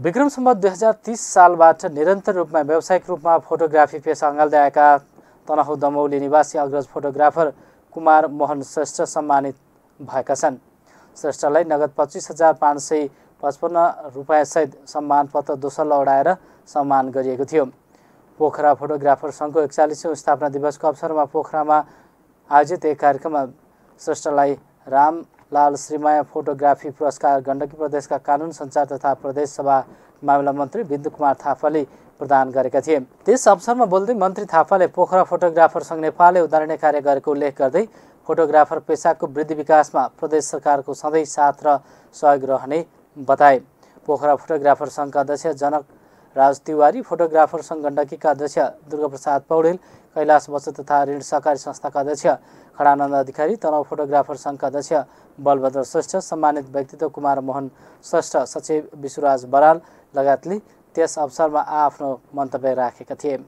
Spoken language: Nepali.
विक्रम सम्म दुई हजार तिस सालबाट निरन्तर रूपमा व्यावसायिक रूपमा फोटोग्राफी पेसा अँगाल्दै आएका तनहु दमौली निवासी अग्रज फोटोग्राफर कुमार मोहन श्रेष्ठ सम्मानित भएका छन् श्रेष्ठलाई नगद पच्चिस हजार पाँच सय पचपन्न रुपियाँसहित सम्मानपत्र दोस्रो लडाएर सम्मान गरिएको थियो पोखरा फोटोग्राफर सङ्घको एकचालिसौँ स्थापना दिवसको अवसरमा पोखरामा आयोजित एक कार्यक्रममा श्रेष्ठलाई राम लाल श्रीमाया फोटोग्राफी पुरस्कार गण्डकी प्रदेशका कानुन सञ्चार तथा प्रदेश सभा मामिला मन्त्री बिन्दु कुमार थापाले प्रदान गरेका थिए त्यस अवसरमा बोल्दै मन्त्री थापाले पोखरा फोटोग्राफर सङ्घ नेपालले उदाहरणीय कार्य गरेको उल्लेख गर्दै फोटोग्राफर पेसाको वृद्धि विकासमा प्रदेश सरकारको सधैँ साथ र सहयोग रहने बताए पोखरा फोटोग्राफर सङ्घका अध्यक्ष जनक राज तिवारी फोटोग्राफर सङ्घ गण्डकीका अध्यक्ष दुर्गाप्रसाद पौडेल कैलाश बचत तथा ऋण सहकारी संस्थाका अध्यक्ष खडानन्द अधिकारी तनाउ फोटोग्राफर सङ्घका अध्यक्ष बलभद्र श्रेष्ठ सम्मानित व्यक्तित्व कुमार मोहन श्रेष्ठ सचिव विश्वराज बराल लगायतले त्यस अवसरमा आआफ्नो मन्तव्य राखेका थिए